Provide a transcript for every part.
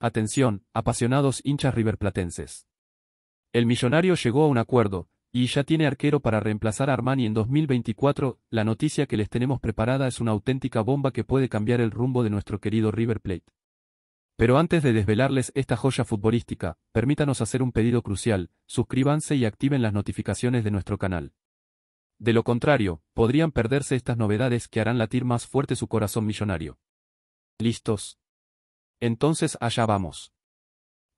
Atención, apasionados hinchas riverplatenses. El millonario llegó a un acuerdo, y ya tiene arquero para reemplazar a Armani en 2024, la noticia que les tenemos preparada es una auténtica bomba que puede cambiar el rumbo de nuestro querido River Plate. Pero antes de desvelarles esta joya futbolística, permítanos hacer un pedido crucial, suscríbanse y activen las notificaciones de nuestro canal. De lo contrario, podrían perderse estas novedades que harán latir más fuerte su corazón millonario. ¿Listos? Entonces allá vamos.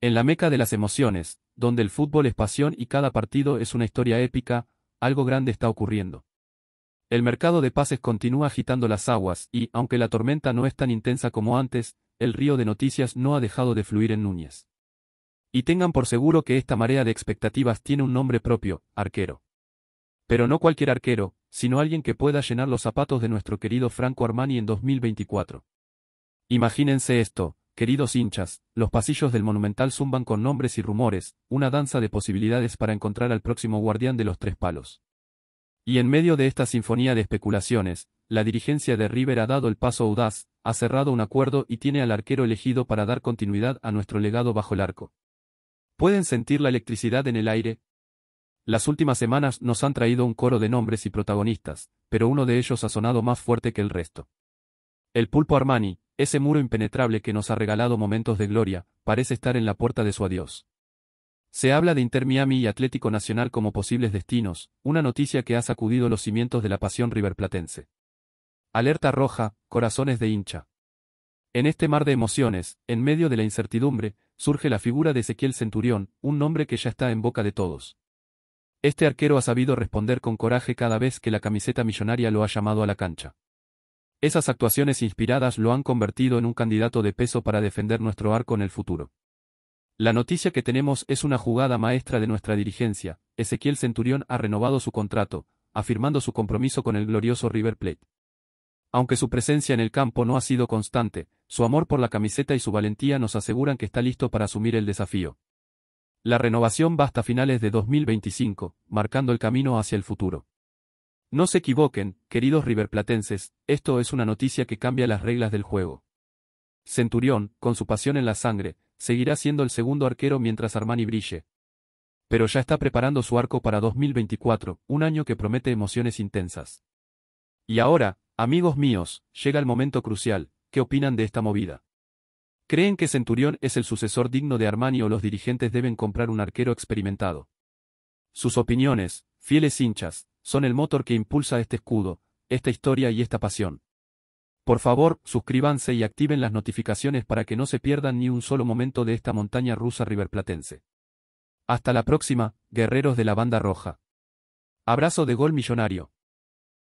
En la meca de las emociones, donde el fútbol es pasión y cada partido es una historia épica, algo grande está ocurriendo. El mercado de pases continúa agitando las aguas y, aunque la tormenta no es tan intensa como antes, el río de noticias no ha dejado de fluir en Núñez. Y tengan por seguro que esta marea de expectativas tiene un nombre propio, arquero. Pero no cualquier arquero, sino alguien que pueda llenar los zapatos de nuestro querido Franco Armani en 2024. Imagínense esto, Queridos hinchas, los pasillos del Monumental zumban con nombres y rumores, una danza de posibilidades para encontrar al próximo guardián de los tres palos. Y en medio de esta sinfonía de especulaciones, la dirigencia de River ha dado el paso audaz, ha cerrado un acuerdo y tiene al arquero elegido para dar continuidad a nuestro legado bajo el arco. ¿Pueden sentir la electricidad en el aire? Las últimas semanas nos han traído un coro de nombres y protagonistas, pero uno de ellos ha sonado más fuerte que el resto. El pulpo Armani, ese muro impenetrable que nos ha regalado momentos de gloria, parece estar en la puerta de su adiós. Se habla de Inter Miami y Atlético Nacional como posibles destinos, una noticia que ha sacudido los cimientos de la pasión riverplatense. Alerta roja, corazones de hincha. En este mar de emociones, en medio de la incertidumbre, surge la figura de Ezequiel Centurión, un nombre que ya está en boca de todos. Este arquero ha sabido responder con coraje cada vez que la camiseta millonaria lo ha llamado a la cancha. Esas actuaciones inspiradas lo han convertido en un candidato de peso para defender nuestro arco en el futuro. La noticia que tenemos es una jugada maestra de nuestra dirigencia. Ezequiel Centurión ha renovado su contrato, afirmando su compromiso con el glorioso River Plate. Aunque su presencia en el campo no ha sido constante, su amor por la camiseta y su valentía nos aseguran que está listo para asumir el desafío. La renovación va hasta finales de 2025, marcando el camino hacia el futuro. No se equivoquen, queridos riverplatenses, esto es una noticia que cambia las reglas del juego. Centurión, con su pasión en la sangre, seguirá siendo el segundo arquero mientras Armani brille. Pero ya está preparando su arco para 2024, un año que promete emociones intensas. Y ahora, amigos míos, llega el momento crucial, ¿qué opinan de esta movida? ¿Creen que Centurión es el sucesor digno de Armani o los dirigentes deben comprar un arquero experimentado? Sus opiniones, fieles hinchas, son el motor que impulsa este escudo, esta historia y esta pasión. Por favor, suscríbanse y activen las notificaciones para que no se pierdan ni un solo momento de esta montaña rusa riverplatense. Hasta la próxima, guerreros de la banda roja. Abrazo de gol millonario.